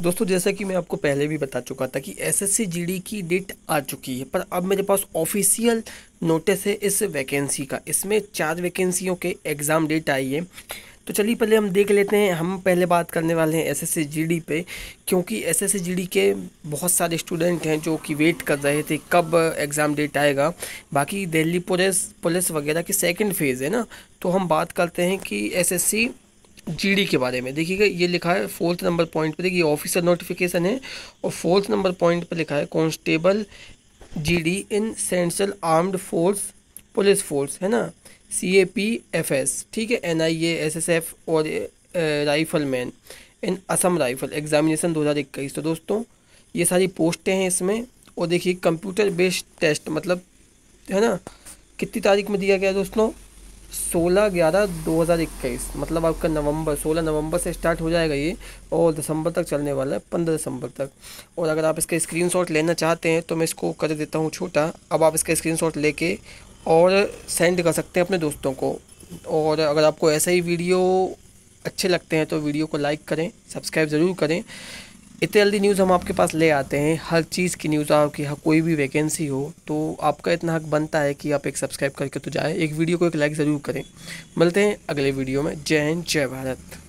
दोस्तों जैसा कि मैं आपको पहले भी बता चुका था कि एसएससी जीडी की डेट आ चुकी है पर अब मेरे पास ऑफिशियल नोटिस है इस वैकेंसी का इसमें चार वैकेंसियों के एग्ज़ाम डेट आई है तो चलिए पहले हम देख लेते हैं हम पहले बात करने वाले हैं एसएससी जीडी पे क्योंकि एसएससी जीडी के बहुत सारे स्टूडेंट हैं जो कि वेट कर रहे थे कब एग्ज़ाम डेट आएगा बाकी दिल्ली पुलिस पुलिस वगैरह की सेकेंड फेज़ है ना तो हम बात करते हैं कि एस जीडी के बारे में देखिएगा ये लिखा है फोर्थ नंबर पॉइंट पर देखिए ऑफिसर नोटिफिकेशन है और फोर्थ नंबर पॉइंट पर लिखा है constable GD in central armed force police force है ना C A P F S ठीक है N I A S S F और rifleman in Assam rifle examination दो हज़ार इक्कीस तो दोस्तों ये सारी पोस्टें हैं इसमें और देखिए कंप्यूटर बेस्ड टेस्ट मतलब है ना कितनी तारीख में दिया गया दोस्तों सोलह ग्यारह दो हज़ार इक्कीस मतलब आपका नवंबर सोलह नवंबर से स्टार्ट हो जाएगा ये और दिसंबर तक चलने वाला है पंद्रह दिसंबर तक और अगर आप इसका स्क्रीनशॉट लेना चाहते हैं तो मैं इसको कर देता हूँ छोटा अब आप इसका स्क्रीनशॉट लेके और सेंड कर सकते हैं अपने दोस्तों को और अगर आपको ऐसा ही वीडियो अच्छे लगते हैं तो वीडियो को लाइक करें सब्सक्राइब ज़रूर करें इतने जल्दी न्यूज़ हम आपके पास ले आते हैं हर चीज़ की न्यूज़ आओ कि कोई भी वैकेंसी हो तो आपका इतना हक बनता है कि आप एक सब्सक्राइब करके तो जाएँ एक वीडियो को एक लाइक ज़रूर करें मिलते हैं अगले वीडियो में जय हिंद जय भारत